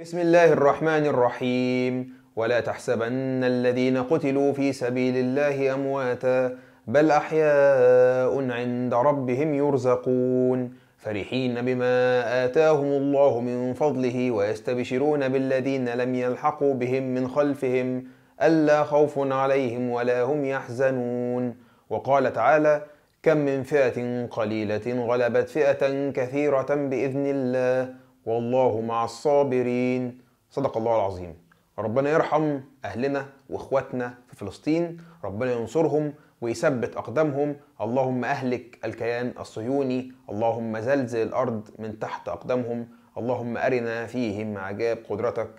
بسم الله الرحمن الرحيم ولا تحسبن الذين قتلوا في سبيل الله امواتا بل احياء عند ربهم يرزقون فرحين بما اتاهم الله من فضله ويستبشرون بالذين لم يلحقوا بهم من خلفهم الا خوف عليهم ولا هم يحزنون وقال تعالى كم من فئه قليله غلبت فئه كثيره باذن الله والله مع الصابرين صدق الله العظيم ربنا يرحم أهلنا وإخواتنا في فلسطين ربنا ينصرهم ويثبت أقدامهم اللهم أهلك الكيان الصهيوني اللهم زلزل الأرض من تحت أقدامهم اللهم أرنا فيهم عجاب قدرتك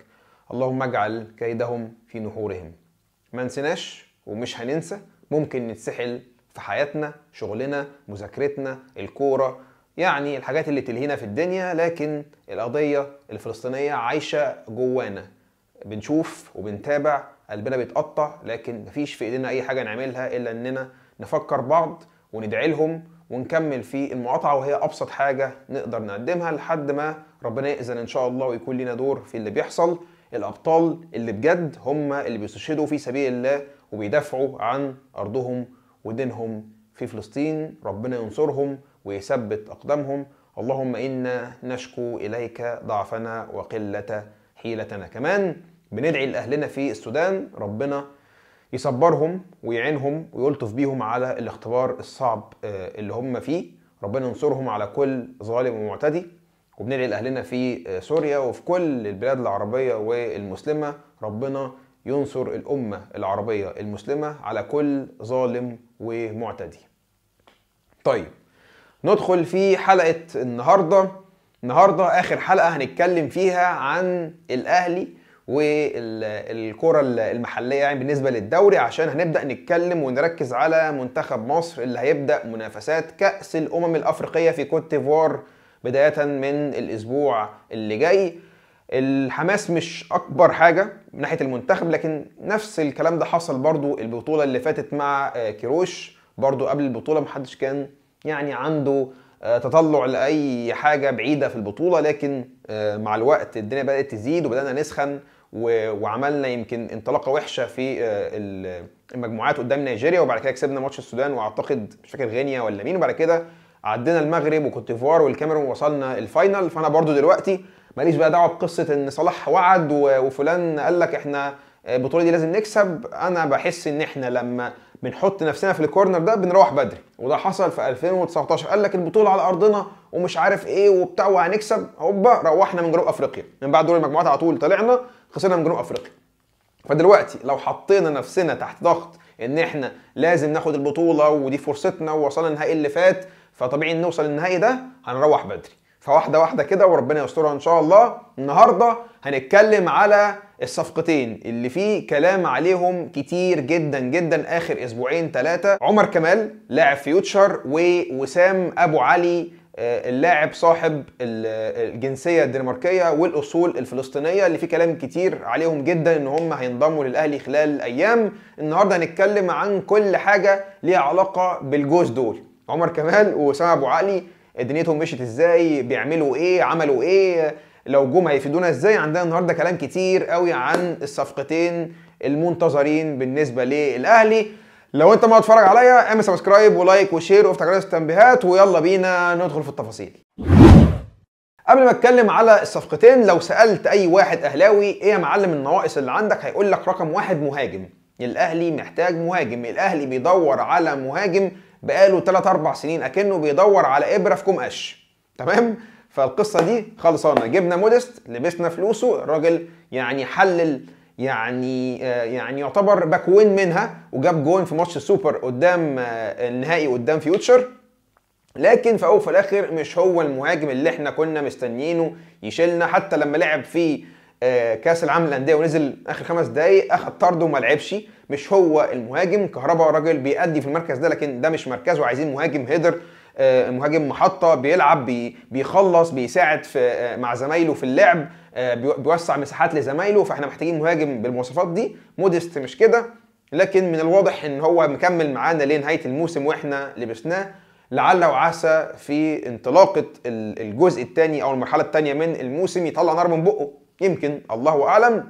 اللهم اجعل كيدهم في نحورهم ما نسيناش ومش هننسى ممكن نتسحل في حياتنا شغلنا مذاكرتنا الكورة يعني الحاجات اللي تلهينا في الدنيا لكن القضية الفلسطينية عايشة جوانا بنشوف وبنتابع قلبنا بيتقطع لكن مفيش في ايدينا اي حاجة نعملها الا اننا نفكر بعض وندعي لهم ونكمل في المقاطعة وهي أبسط حاجة نقدر نقدمها لحد ما ربنا يأذن إن شاء الله ويكون لنا دور في اللي بيحصل الأبطال اللي بجد هم اللي بيستشهدوا في سبيل الله وبيدافعوا عن أرضهم ودينهم في فلسطين ربنا ينصرهم ويثبت أقدامهم اللهم إنا نشكو إليك ضعفنا وقلة حيلتنا كمان بندعي لأهلنا في السودان ربنا يصبرهم ويعينهم ويلطف بيهم على الاختبار الصعب آه، اللي هم فيه ربنا ينصرهم على كل ظالم ومعتدي وبندعي لأهلنا في آه، سوريا وفي كل البلاد العربية والمسلمة ربنا ينصر الأمة العربية المسلمة على كل ظالم ومعتدي طيب ندخل في حلقة النهاردة النهاردة آخر حلقة هنتكلم فيها عن الأهلي والكرة المحلية يعني بالنسبة للدوري عشان هنبدأ نتكلم ونركز على منتخب مصر اللي هيبدأ منافسات كأس الأمم الأفريقية في كوت ديفوار بداية من الأسبوع اللي جاي الحماس مش اكبر حاجه من ناحيه المنتخب لكن نفس الكلام ده حصل برضو البطوله اللي فاتت مع آه، كيروش برضو قبل البطوله محدش كان يعني عنده آه، تطلع لاي حاجه بعيده في البطوله لكن آه، مع الوقت الدنيا بدات تزيد وبدانا نسخن وعملنا يمكن انطلاقه وحشه في آه، المجموعات قدام نيجيريا وبعد كده كسبنا ماتش السودان واعتقد مش فاكر غينيا ولا مين وبعد كده عدينا المغرب وكوت ديفوار والكاميرون وصلنا الفاينل فانا برضو دلوقتي ماليش بقى دعوه بقصه ان صلاح وعد وفلان قال لك احنا البطوله دي لازم نكسب انا بحس ان احنا لما بنحط نفسنا في الكورنر ده بنروح بدري وده حصل في 2019 قال لك البطوله على ارضنا ومش عارف ايه وبتاع وهنكسب هوبا روحنا من جنوب افريقيا من بعد دور المجموعات على طول طلعنا خسرنا من جنوب افريقيا فدلوقتي لو حطينا نفسنا تحت ضغط ان احنا لازم ناخد البطوله ودي فرصتنا ووصلنا النهائي اللي فات فطبيعي نوصل النهائي ده هنروح بدري فواحده واحده كده وربنا يسترها ان شاء الله النهارده هنتكلم على الصفقتين اللي فيه كلام عليهم كتير جدا جدا اخر اسبوعين ثلاثه عمر كمال لاعب فيوتشر ووسام ابو علي آه، اللاعب صاحب الجنسية الدنماركية والأصول الفلسطينية اللي في كلام كتير عليهم جدا إن هم هينضموا للأهلي خلال أيام النهاردة هنتكلم عن كل حاجة ليها علاقة بالجوز دول عمر كمال وسام أبو علي دنيتهم مشيت ازاي بيعملوا ايه عملوا ايه لو جم هيفيدونا ازاي عندنا النهارده كلام كتير قوي عن الصفقتين المنتظرين بالنسبه للاهلي لو انت ما اتفرج عليا اعمل سبسكرايب ولايك وشير وافتح جرس التنبيهات ويلا بينا ندخل في التفاصيل قبل ما اتكلم على الصفقتين لو سالت اي واحد اهلاوي ايه يا معلم النواقص اللي عندك هيقول لك رقم واحد مهاجم الاهلي محتاج مهاجم الاهلي بيدور على مهاجم بقاله 3 4 سنين اكنه بيدور على ابره في كوم قش تمام فالقصه دي خلصانه جبنا مودست لبسنا فلوسه الراجل يعني حلل يعني آه، يعني يعتبر باكوين منها وجاب جون في ماتش السوبر قدام آه، النهائي قدام فيوتشر لكن في الاخر مش هو المهاجم اللي احنا كنا مستنيينه يشيلنا حتى لما لعب في آه، كاس العالم للانديه ونزل اخر خمس دقائق اخذ طرده وما لعبش مش هو المهاجم كهربا راجل بيأدي في المركز ده لكن ده مش مركزه عايزين مهاجم هيدر آه، مهاجم محطه بيلعب بيخلص بيساعد في آه، مع زمايله في اللعب بيوسع مساحات لزمايله فاحنا محتاجين مهاجم بالمواصفات دي مودست مش كده لكن من الواضح ان هو مكمل معانا لنهايه الموسم واحنا لبسناه لعل وعسى في انطلاقه الجزء الثاني او المرحله الثانيه من الموسم يطلع نار من بقه يمكن الله اعلم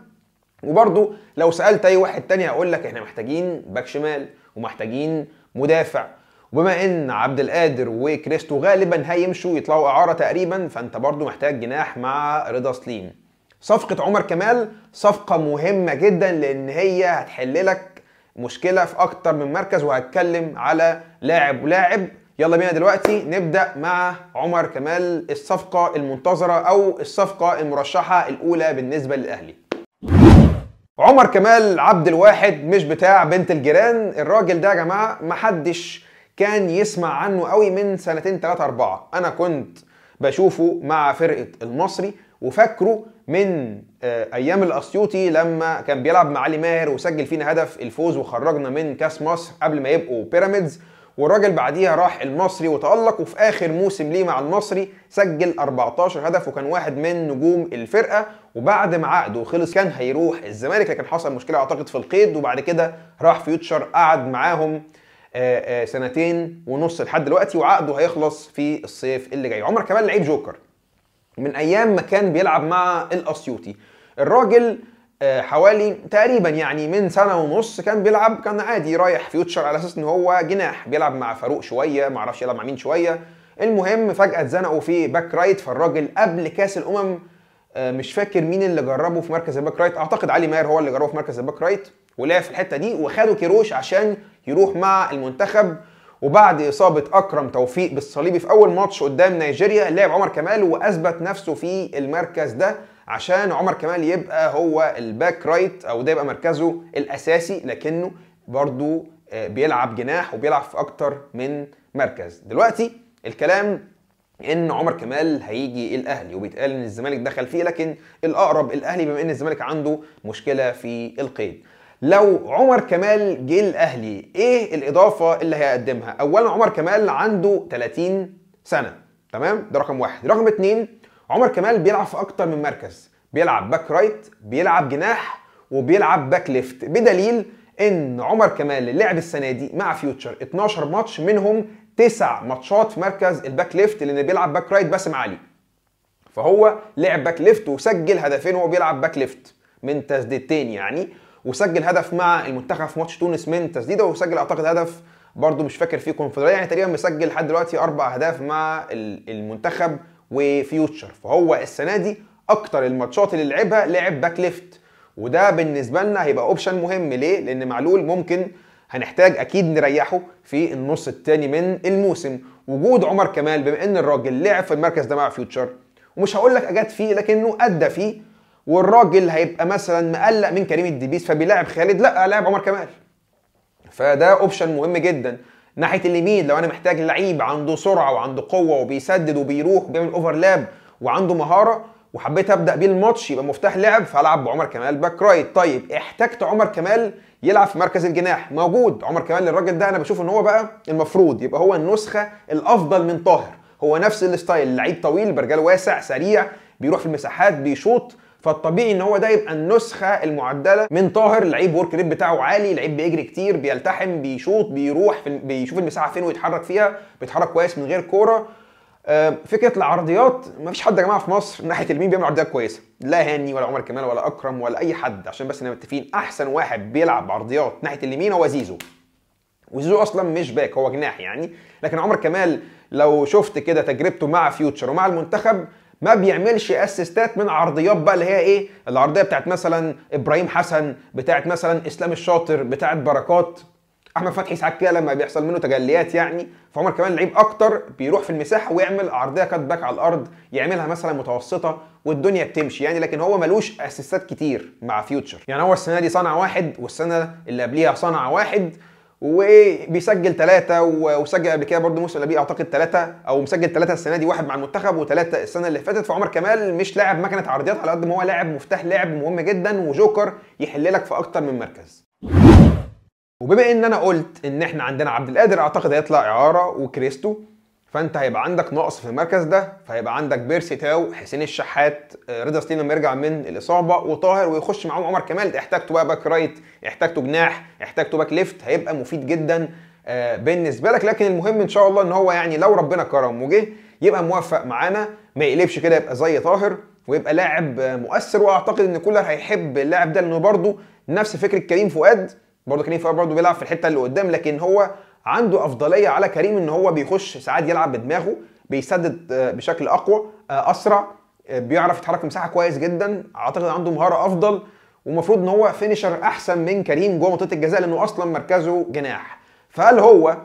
وبرضه لو سالت اي واحد تاني هقول لك احنا محتاجين باك شمال ومحتاجين مدافع وبما ان عبد القادر وكريستو غالبا هيمشوا يطلعوا اعاره تقريبا فانت برضه محتاج جناح مع رضا سليم صفقه عمر كمال صفقه مهمه جدا لان هي هتحل لك مشكله في اكتر من مركز وهتكلم على لاعب ولاعب يلا بينا دلوقتي نبدا مع عمر كمال الصفقه المنتظره او الصفقه المرشحه الاولى بالنسبه للاهلي عمر كمال عبد الواحد مش بتاع بنت الجيران الراجل ده يا جماعه محدش كان يسمع عنه قوي من سنتين ثلاثة أربعة أنا كنت بشوفه مع فرقة المصري وفاكره من آه، ايام الاسيوطي لما كان بيلعب مع علي ماهر وسجل فينا هدف الفوز وخرجنا من كاس مصر قبل ما يبقوا بيراميدز والراجل بعديها راح المصري وتألق وفي آخر موسم ليه مع المصري سجل 14 هدف وكان واحد من نجوم الفرقة وبعد ما عقده خلص كان هيروح الزمالك لكن حصل مشكلة أعتقد في القيد وبعد كده راح فيوتشر قعد معاهم آه، آه، سنتين ونص لحد دلوقتي وعقده هيخلص في الصيف اللي جاي عمر كمال لعيب جوكر من ايام ما كان بيلعب مع الاسيوطي الراجل آه، حوالي تقريبا يعني من سنه ونص كان بيلعب كان عادي رايح فيوتشر على اساس ان هو جناح بيلعب مع فاروق شويه ما اعرفش يلعب مع مين شويه المهم فجاه اتزنقوا في باك رايت فالراجل قبل كاس الامم آه، مش فاكر مين اللي جربه في مركز الباك رايت اعتقد علي ماهر هو اللي جربه في مركز الباك رايت ولعب في الحته دي وخدوا كيروش عشان يروح مع المنتخب وبعد اصابه اكرم توفيق بالصليبي في اول ماتش قدام نيجيريا لعب عمر كمال واثبت نفسه في المركز ده عشان عمر كمال يبقى هو الباك رايت او ده يبقى مركزه الاساسي لكنه برضو آه، بيلعب جناح وبيلعب في اكتر من مركز دلوقتي الكلام ان عمر كمال هيجي الاهلي وبيتقال ان الزمالك دخل فيه لكن الاقرب الاهلي بما ان الزمالك عنده مشكله في القيد لو عمر كمال جه الاهلي ايه الاضافه اللي هيقدمها اولا عمر كمال عنده 30 سنه تمام ده رقم واحد رقم اتنين عمر كمال بيلعب في اكتر من مركز بيلعب باك رايت بيلعب جناح وبيلعب باك ليفت بدليل ان عمر كمال لعب السنه دي مع فيوتشر 12 ماتش منهم 9 ماتشات في مركز الباك ليفت لان بيلعب باك رايت باسم علي فهو لعب باك ليفت وسجل هدفين وهو بيلعب باك ليفت من تسديدتين يعني وسجل هدف مع المنتخب في ماتش تونس من تسديده وسجل اعتقد هدف برضه مش فاكر فيه كونفدراليه يعني تقريبا مسجل لحد دلوقتي اربع اهداف مع المنتخب وفيوتشر فهو السنه دي اكتر الماتشات اللي لعبها لعب باك ليفت وده بالنسبه لنا هيبقى اوبشن مهم ليه لان معلول ممكن هنحتاج اكيد نريحه في النص الثاني من الموسم وجود عمر كمال بما ان الراجل لعب في المركز ده مع فيوتشر ومش هقول لك اجاد فيه لكنه ادى فيه والراجل هيبقى مثلا مقلق من كريم الدبيس فبيلاعب خالد لا لاعب عمر كمال فده اوبشن مهم جدا ناحيه اليمين لو انا محتاج لعيب عنده سرعه وعنده قوه وبيسدد وبيروح وبيعمل اوفرلاب وعنده مهاره وحبيت ابدا بيه الماتش يبقى مفتاح لعب فالعب بعمر كمال باك رايت طيب احتجت عمر كمال يلعب في مركز الجناح موجود عمر كمال الراجل ده انا بشوف ان هو بقى المفروض يبقى هو النسخه الافضل من طاهر هو نفس الستايل لعيب طويل برجل واسع سريع بيروح في المساحات بيشوط فالطبيعي ان هو ده يبقى النسخه المعدله من طاهر لعيب ورك ريت بتاعه عالي لعيب بيجري كتير بيلتحم بيشوط بيروح في بيشوف المساحه فين ويتحرك فيها بيتحرك كويس من غير كوره آه، فكره العرضيات مفيش حد يا جماعه في مصر ناحيه اليمين بيعمل عرضيات كويسه لا هاني ولا عمر كمال ولا اكرم ولا اي حد عشان بس نبقى متفقين احسن واحد بيلعب عرضيات ناحيه اليمين هو زيزو وزيزو اصلا مش باك هو جناح يعني لكن عمر كمال لو شفت كده تجربته مع فيوتشر ومع المنتخب ما بيعملش اسيستات من عرضيات بقى اللي هي ايه العرضيه بتاعت مثلا ابراهيم حسن بتاعت مثلا اسلام الشاطر بتاعت بركات احمد فتحي ساعات كده لما بيحصل منه تجليات يعني فعمر كمان لعيب اكتر بيروح في المساحه ويعمل عرضيه كات باك على الارض يعملها مثلا متوسطه والدنيا بتمشي يعني لكن هو ملوش اسيستات كتير مع فيوتشر يعني هو السنه دي صنع واحد والسنه اللي قبليها صنع واحد وبيسجل ثلاثه وسجل قبل كده برضه موسى لبيه اعتقد ثلاثه او مسجل ثلاثه السنه دي واحد مع المنتخب وثلاثه السنه اللي فاتت فعمر كمال مش لاعب مكنه عرضيات على قد ما هو لاعب مفتاح لاعب مهم جدا وجوكر يحل لك في اكتر من مركز وبما ان انا قلت ان احنا عندنا عبد القادر اعتقد هيطلع اعاره وكريستو فانت هيبقى عندك نقص في المركز ده فهيبقى عندك بيرسي تاو حسين الشحات آه، رضا سليم لما يرجع من الاصابه وطاهر ويخش معاهم عمر كمال احتاجته بقى باك رايت احتاجته جناح احتاجته باك ليفت هيبقى مفيد جدا آه، بالنسبه لك لكن المهم ان شاء الله ان هو يعني لو ربنا كرم وجه يبقى موفق معانا ما يقلبش كده يبقى زي طاهر ويبقى لاعب مؤثر واعتقد ان كولر هيحب اللاعب ده لانه برضه نفس فكره كريم فؤاد برضه كريم فؤاد برضه بيلعب في الحته اللي قدام لكن هو عنده افضليه على كريم ان هو بيخش ساعات يلعب بدماغه بيسدد آه، بشكل اقوى آه، اسرع آه، بيعرف يتحرك مساحه كويس جدا اعتقد عنده مهاره افضل ومفروض ان هو فينيشر احسن من كريم جوه منطقه الجزاء لانه اصلا مركزه جناح فهل هو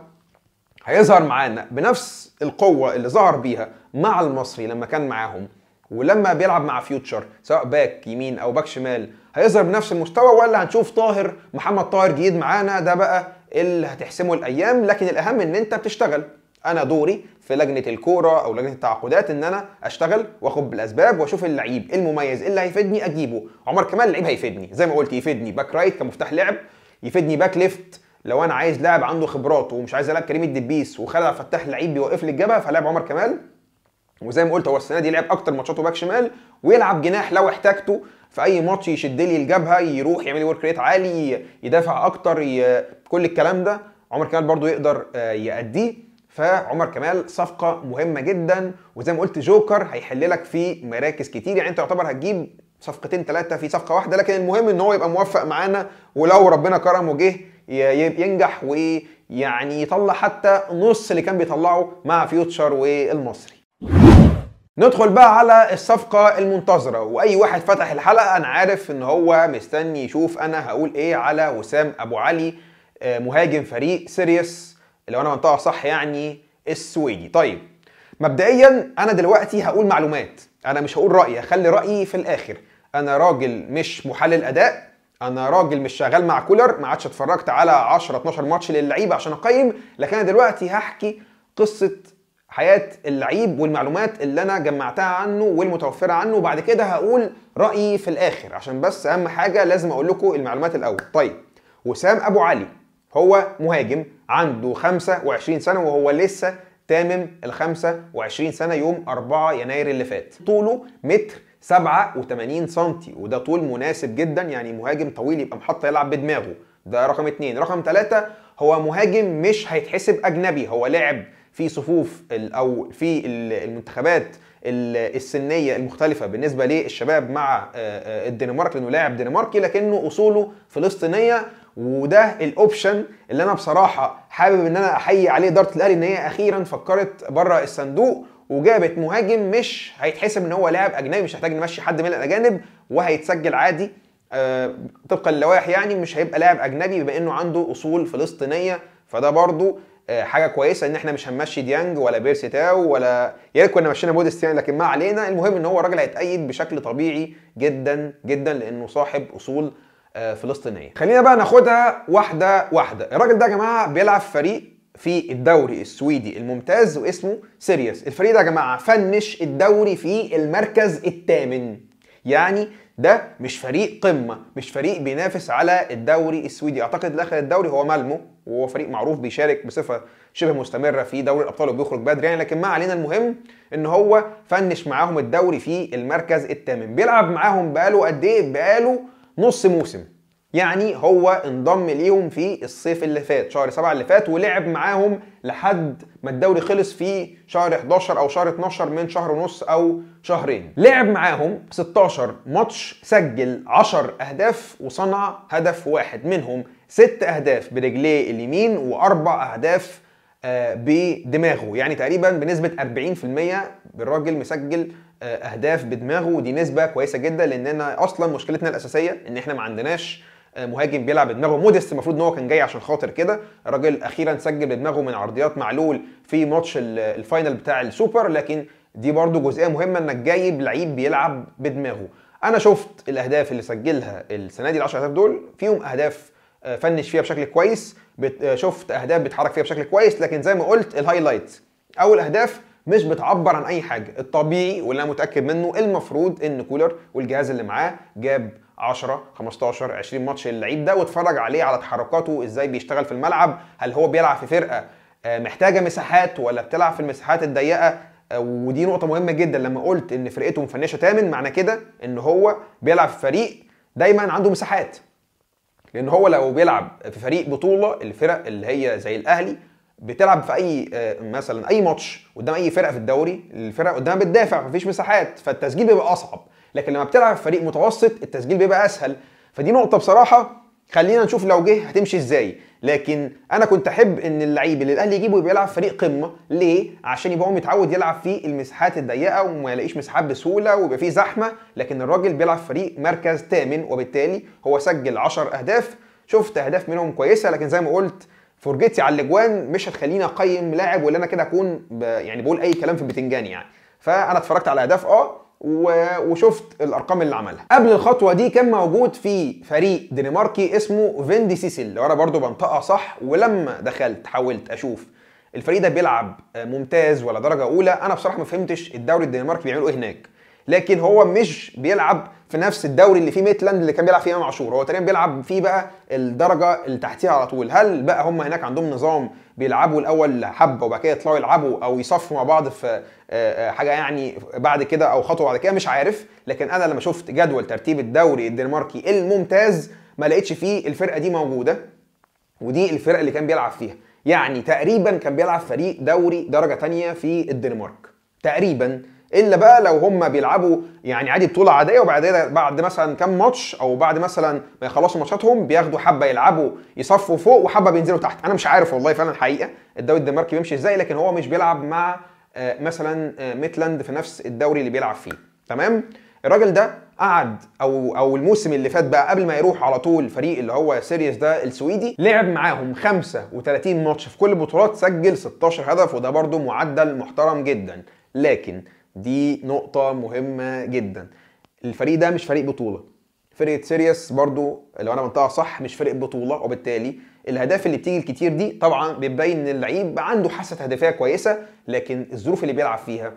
هيظهر معانا بنفس القوه اللي ظهر بيها مع المصري لما كان معاهم ولما بيلعب مع فيوتشر سواء باك يمين او باك شمال هيظهر بنفس المستوى ولا هنشوف طاهر محمد طاهر جديد معانا ده بقى اللي هتحسمه الايام لكن الاهم ان انت بتشتغل انا دوري في لجنه الكوره او لجنه التعاقدات ان انا اشتغل واخد بالاسباب واشوف اللعيب المميز إيه اللي هيفيدني اجيبه عمر كمال لعيب هيفيدني زي ما قلت يفيدني باك رايت كمفتاح لعب يفيدني باك ليفت لو انا عايز لاعب عنده خبرات ومش عايز العب كريم الدبيس وخالد فتح لعيب بيوقف لي الجبهه فلاعب عمر كمال وزي ما قلت هو السنه دي لعب اكتر ماتشاته باك شمال ويلعب جناح لو احتاجته في اي ماتش يشد لي الجبهه يروح يعمل لي ورك ريت عالي يدافع اكتر ي... كل الكلام ده عمر كمال برضو يقدر آه، يأديه فعمر كمال صفقة مهمة جدا وزي ما قلت جوكر هيحل لك في مراكز كتير يعني انت يعتبر هتجيب صفقتين ثلاثة في صفقة واحدة لكن المهم ان هو يبقى موفق معانا ولو ربنا كرمه جه ينجح ويعني يطلع حتى نص اللي كان بيطلعه مع فيوتشر والمصري ندخل بقى على الصفقة المنتظرة وأي واحد فتح الحلقة أنا عارف إن هو مستني يشوف أنا هقول إيه على وسام أبو علي آه، مهاجم فريق سيريس لو أنا منطقة صح يعني السويدي طيب مبدئيا أنا دلوقتي هقول معلومات أنا مش هقول رأيي هخلي رأيي في الآخر أنا راجل مش محلل أداء انا راجل مش شغال مع كولر ما عادش اتفرجت على 10 12 ماتش للعيبه عشان اقيم لكن انا دلوقتي هحكي قصه حياه اللعيب والمعلومات اللي انا جمعتها عنه والمتوفره عنه وبعد كده هقول رايي في الاخر عشان بس اهم حاجه لازم اقول لكم المعلومات الاول طيب وسام ابو علي هو مهاجم عنده 25 سنه وهو لسه تامم ال 25 سنه يوم 4 يناير اللي فات طوله متر 87 سم وده طول مناسب جدا يعني مهاجم طويل يبقى محطة يلعب بدماغه ده رقم اتنين رقم تلاتة هو مهاجم مش هيتحسب أجنبي هو لعب في صفوف او في المنتخبات السنيه المختلفه بالنسبه للشباب مع آه، آه، الدنمارك لانه لاعب دنماركي لكنه اصوله فلسطينيه وده الاوبشن اللي انا بصراحه حابب ان انا احيي عليه اداره الاهلي ان هي اخيرا فكرت بره الصندوق وجابت مهاجم مش هيتحسب ان هو لاعب اجنبي مش محتاج نمشي حد من الاجانب وهيتسجل عادي آه، طبقا للوائح يعني مش هيبقى لاعب اجنبي بما انه عنده اصول فلسطينيه فده برضو آه، حاجه كويسه ان احنا مش هنمشي ديانج ولا بيرسي تاو ولا يا ريت كنا مشينا بودست يعني لكن ما علينا المهم ان هو الراجل هيتأيد بشكل طبيعي جدا جدا لانه صاحب اصول آه، فلسطينيه. خلينا بقى ناخدها واحده واحده، الراجل ده يا جماعه بيلعب فريق في الدوري السويدي الممتاز واسمه سيريس، الفريق ده يا جماعه فنش الدوري في المركز الثامن. يعني ده مش فريق قمه مش فريق بينافس على الدوري السويدي اعتقد اللي الدوري هو مالمو وهو فريق معروف بيشارك بصفه شبه مستمره في دوري الابطال وبيخرج بدري يعني لكن ما علينا المهم ان هو فنش معاهم الدوري في المركز الثامن بيلعب معاهم بقاله قد ايه بقاله نص موسم يعني هو انضم ليهم في الصيف اللي فات شهر 7 اللي فات ولعب معاهم لحد ما الدوري خلص في شهر 11 او شهر 12 من شهر ونص او شهرين لعب معاهم 16 ماتش سجل 10 اهداف وصنع هدف واحد منهم 6 اهداف برجليه اليمين واربع اهداف آه، بدماغه يعني تقريبا بنسبه 40% الراجل مسجل آه، اهداف بدماغه ودي نسبه كويسه جدا لاننا اصلا مشكلتنا الاساسيه ان احنا ما عندناش مهاجم بيلعب بدماغه مودست المفروض ان هو كان جاي عشان خاطر كده الراجل اخيرا سجل بدماغه من عرضيات معلول في ماتش الفاينل بتاع السوبر لكن دي برده جزئيه مهمه انك جايب لعيب بيلعب بدماغه انا شفت الاهداف اللي سجلها السنه دي ال 10 اهداف دول فيهم اهداف آه، فنش فيها بشكل كويس آه، شفت اهداف بيتحرك فيها بشكل كويس لكن زي ما قلت الهايلايتس او الاهداف مش بتعبر عن اي حاجه الطبيعي واللي انا متاكد منه المفروض ان كولر والجهاز اللي معاه جاب 10 15 20 ماتش اللعيب ده واتفرج عليه على تحركاته ازاي بيشتغل في الملعب هل هو بيلعب في فرقه آه، محتاجه مساحات ولا بتلعب في المساحات الضيقه آه، ودي نقطه مهمه جدا لما قلت ان فرقته مفنشه تامن معنى كده ان هو بيلعب في فريق دايما عنده مساحات لان هو لو بيلعب في فريق بطوله الفرق اللي هي زي الاهلي بتلعب في اي آه، مثلا اي ماتش قدام اي فرقه في الدوري الفرقه قدامها بتدافع مفيش مساحات فالتسجيل بيبقى اصعب لكن لما بتلعب في فريق متوسط التسجيل بيبقى اسهل فدي نقطه بصراحه خلينا نشوف لو جه هتمشي ازاي لكن انا كنت احب ان اللعيب اللي الاهلي يجيبه يبقى يلعب فريق قمه ليه عشان يبقى هو متعود يلعب في المساحات الضيقه وما يلاقيش مساحات بسهوله ويبقى فيه زحمه لكن الراجل بيلعب فريق مركز ثامن وبالتالي هو سجل 10 اهداف شفت اهداف منهم كويسه لكن زي ما قلت فرجتي على الاجوان مش هتخليني اقيم لاعب ولا انا كده اكون يعني بقول اي كلام في البتنجان يعني فانا اتفرجت على اهداف اه وشفت الارقام اللي عملها قبل الخطوه دي كان موجود في فريق دنماركي اسمه فيندي سيسيل لو انا برضو بنطقها صح ولما دخلت حاولت اشوف الفريق ده بيلعب ممتاز ولا درجه اولى انا بصراحه ما فهمتش الدوري الدنماركي بيعملوا ايه هناك لكن هو مش بيلعب في نفس الدوري اللي فيه ميتلاند اللي كان بيلعب فيه امام عاشور هو تقريبا بيلعب فيه بقى الدرجه اللي تحتيها على طول هل بقى هم هناك عندهم نظام بيلعبوا الاول حبه وبعد كده يطلعوا يلعبوا او يصفوا مع بعض في آه، آه، حاجه يعني بعد كده او خطوه بعد كده مش عارف لكن انا لما شفت جدول ترتيب الدوري الدنماركي الممتاز ما لقيتش فيه الفرقه دي موجوده ودي الفرقه اللي كان بيلعب فيها يعني تقريبا كان بيلعب فريق دوري درجه ثانيه في الدنمارك تقريبا الا بقى لو هم بيلعبوا يعني عادي بطوله عاديه وبعد كده بعد مثلا كام ماتش او بعد مثلا ما يخلصوا ماتشاتهم بياخدوا حبه يلعبوا يصفوا فوق وحبه بينزلوا تحت انا مش عارف والله فعلا الحقيقه الدوري الدنماركي بيمشي ازاي لكن هو مش بيلعب مع آه، مثلا آه، ميتلاند في نفس الدوري اللي بيلعب فيه تمام الراجل ده قعد او او الموسم اللي فات بقى قبل ما يروح على طول الفريق اللي هو سيريس ده السويدي لعب معاهم 35 ماتش في كل البطولات سجل 16 هدف وده برده معدل محترم جدا لكن دي نقطة مهمة جدا الفريق ده مش فريق بطولة فرقة سيريس برضو لو انا منطقة صح مش فرقة بطولة وبالتالي الاهداف اللي بتيجي الكتير دي طبعا بتبين ان اللعيب عنده حاسة هدفية كويسة لكن الظروف اللي بيلعب فيها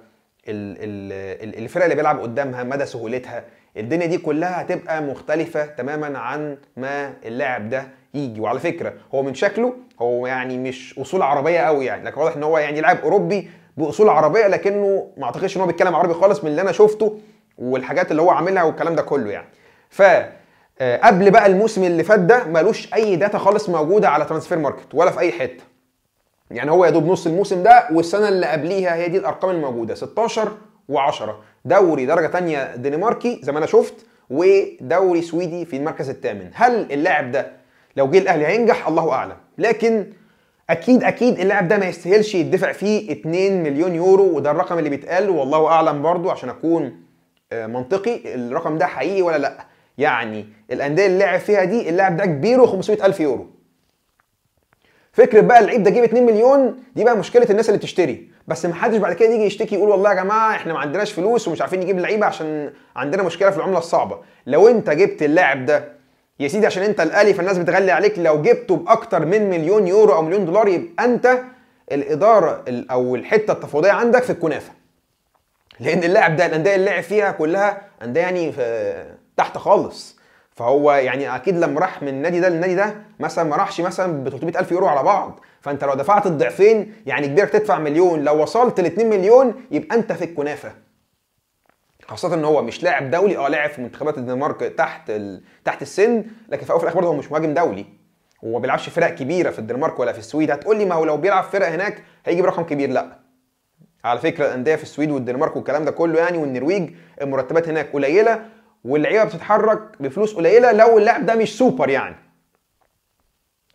الفرقة اللي بيلعب قدامها مدى سهولتها الدنيا دي كلها هتبقى مختلفة تماما عن ما اللاعب ده يجي وعلى فكرة هو من شكله هو يعني مش اصول عربية قوي يعني لكن واضح ان هو يعني لاعب اوروبي باصول عربيه لكنه ما اعتقدش ان هو بيتكلم عربي خالص من اللي انا شفته والحاجات اللي هو عاملها والكلام ده كله يعني ف آه، قبل بقى الموسم اللي فات ده ملوش اي داتا خالص موجوده على ترانسفير ماركت ولا في اي حته يعني هو يا دوب نص الموسم ده والسنه اللي قبليها هي دي الارقام الموجوده 16 و10 دوري درجه تانية دنماركي زي ما انا شفت ودوري سويدي في المركز الثامن هل اللاعب ده لو جه الاهلي هينجح الله اعلم لكن اكيد اكيد اللاعب ده ما يستاهلش يدفع فيه 2 مليون يورو وده الرقم اللي بيتقال والله اعلم برضو عشان اكون آه، منطقي الرقم ده حقيقي ولا لا يعني الانديه اللي لعب فيها دي اللاعب ده كبيره 500000 يورو فكره بقى اللعيب ده جيب 2 مليون دي بقى مشكله الناس اللي بتشتري بس ما حدش بعد كده يجي يشتكي يقول والله يا جماعه احنا ما عندناش فلوس ومش عارفين نجيب لعيبه عشان عندنا مشكله في العمله الصعبه لو انت جبت اللاعب ده يا سيدي عشان انت الالي فالناس بتغلي عليك لو جبته باكتر من مليون يورو او مليون دولار يبقى انت الاداره او الحته التفاوضيه عندك في الكنافه لان اللاعب ده الانديه اللي لعب فيها كلها انديه يعني آه، تحت خالص فهو يعني اكيد لما راح من النادي ده للنادي ده مثلا ما راحش مثلا ب 300000 يورو على بعض فانت لو دفعت الضعفين يعني كبيرك تدفع مليون لو وصلت ل 2 مليون يبقى انت في الكنافه خاصة ان هو مش لاعب دولي اه لاعب في منتخبات الدنمارك تحت ال... تحت السن لكن في الاول وفي الاخر هو مش مهاجم دولي هو ما بيلعبش فرق كبيرة في الدنمارك ولا في السويد هتقول لي ما هو لو بيلعب فرق هناك هيجيب رقم كبير لا على فكرة الأندية في السويد والدنمارك والكلام ده كله يعني والنرويج المرتبات هناك قليلة واللعيبة بتتحرك بفلوس قليلة لو اللاعب ده مش سوبر يعني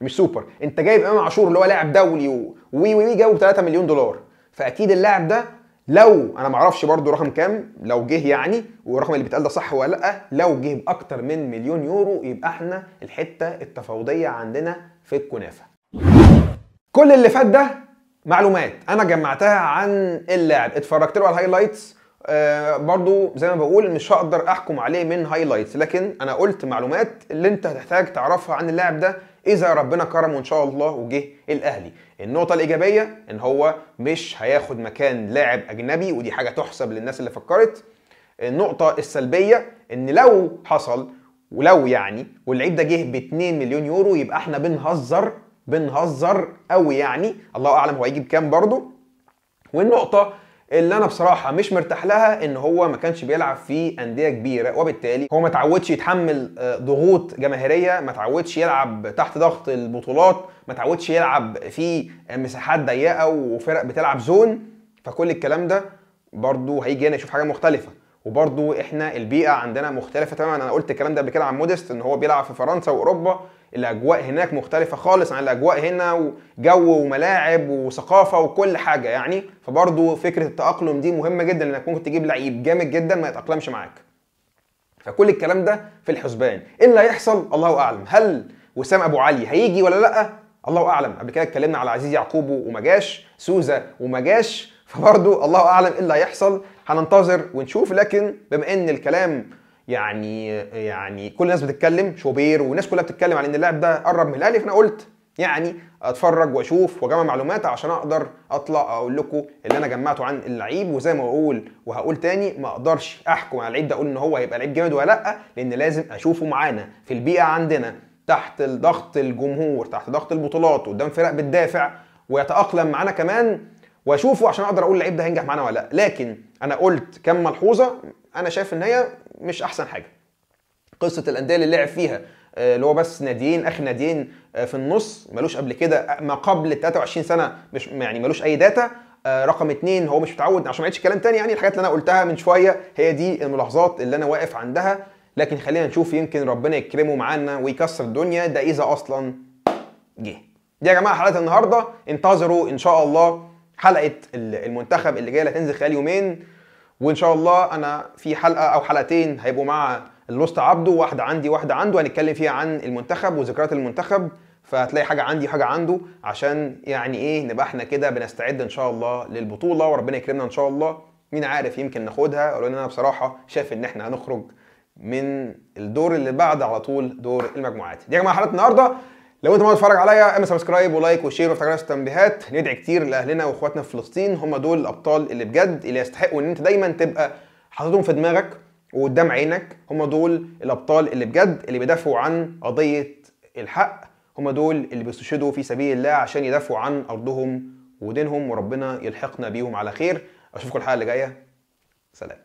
مش سوبر انت جايب امام عاشور اللي هو لاعب دولي وي وي وي جابه 3 مليون دولار فاكيد اللاعب ده لو انا معرفش برضو رقم كام لو جه يعني والرقم اللي بيتقال ده صح ولا لا لو جه باكتر من مليون يورو يبقى احنا الحته التفاوضيه عندنا في الكنافه كل اللي فات ده معلومات انا جمعتها عن اللاعب اتفرجت له على الهايلايتس آه برضو زي ما بقول مش هقدر احكم عليه من هايلايتس لكن انا قلت معلومات اللي انت هتحتاج تعرفها عن اللاعب ده اذا ربنا كرمه ان شاء الله وجه الاهلي النقطة الإيجابية إن هو مش هياخد مكان لاعب أجنبي ودي حاجة تحسب للناس اللي فكرت النقطة السلبية إن لو حصل ولو يعني واللعيب ده جه ب 2 مليون يورو يبقى احنا بنهزر بنهزر قوي يعني الله اعلم هو هيجيب كام برضه والنقطة اللي انا بصراحه مش مرتاح لها ان هو ما كانش بيلعب في انديه كبيره وبالتالي هو ما تعودش يتحمل آه، ضغوط جماهيريه ما تعودش يلعب تحت ضغط البطولات ما تعودش يلعب في مساحات ضيقه وفرق بتلعب زون فكل الكلام ده برضه هيجي هنا يشوف حاجه مختلفه وبرضه احنا البيئه عندنا مختلفه تماما انا قلت الكلام ده قبل كده عن موديست ان هو بيلعب في فرنسا واوروبا الاجواء هناك مختلفه خالص عن الاجواء هنا وجو وملاعب وثقافه وكل حاجه يعني فبرضه فكره التاقلم دي مهمه جدا لانك ممكن تجيب لعيب جامد جدا ما يتاقلمش معاك فكل الكلام ده في الحسبان ايه اللي هيحصل الله اعلم هل وسام ابو علي هيجي ولا لا الله اعلم قبل كده اتكلمنا على عزيز يعقوب وما جاش سوزا وما جاش فبرضه الله اعلم ايه اللي هيحصل هننتظر ونشوف لكن بما ان الكلام يعني يعني كل الناس بتتكلم شوبير والناس كلها بتتكلم على ان اللاعب ده قرب من الاهلي فانا قلت يعني اتفرج واشوف واجمع معلومات عشان اقدر اطلع اقول لكم اللي انا جمعته عن اللعيب وزي ما بقول وهقول تاني ما اقدرش احكم على اللعيب ده اقول ان هو هيبقى لعيب جامد ولا لا لان لازم اشوفه معانا في البيئه عندنا تحت ضغط الجمهور تحت ضغط البطولات قدام فرق بتدافع ويتاقلم معانا كمان واشوفه عشان اقدر اقول اللعيب ده هينجح معانا ولا لا لكن انا قلت كم ملحوظه انا شايف ان هي مش احسن حاجه قصه الانديه اللي لعب فيها آه، اللي هو بس ناديين اخر ناديين آه، في النص ملوش قبل كده آه، ما قبل 23 سنه مش يعني ملوش اي داتا رقم اتنين هو مش متعود عشان ما يعيدش كلام تاني يعني الحاجات اللي انا قلتها من شويه هي دي الملاحظات اللي انا واقف عندها لكن خلينا نشوف يمكن ربنا يكرمه معانا ويكسر الدنيا ده اذا اصلا جه دي يا جماعه حلقه النهارده انتظروا ان شاء الله حلقه المنتخب اللي جايه اللي هتنزل خلال يومين وان شاء الله انا في حلقه او حلقتين هيبقوا مع الوسط عبده واحده عندي واحده عنده هنتكلم فيها عن المنتخب وذكريات المنتخب فهتلاقي حاجه عندي وحاجه عنده عشان يعني ايه نبقى احنا كده بنستعد ان شاء الله للبطوله وربنا يكرمنا ان شاء الله مين عارف يمكن ناخدها ولو انا بصراحه شايف ان احنا هنخرج من الدور اللي بعد على طول دور المجموعات دي يا جماعه حلقه النهارده لو انت ما تتفرج عليا اعمل سبسكرايب ولايك وشير وافتح جرس التنبيهات ندعي كتير لاهلنا واخواتنا في فلسطين هم دول الابطال اللي بجد اللي يستحقوا ان انت دايما تبقى حاططهم في دماغك وقدام عينك هم دول الابطال اللي بجد اللي بيدافعوا عن قضيه الحق هم دول اللي بيستشهدوا في سبيل الله عشان يدافعوا عن ارضهم ودينهم وربنا يلحقنا بيهم على خير اشوفكم الحلقه اللي جايه سلام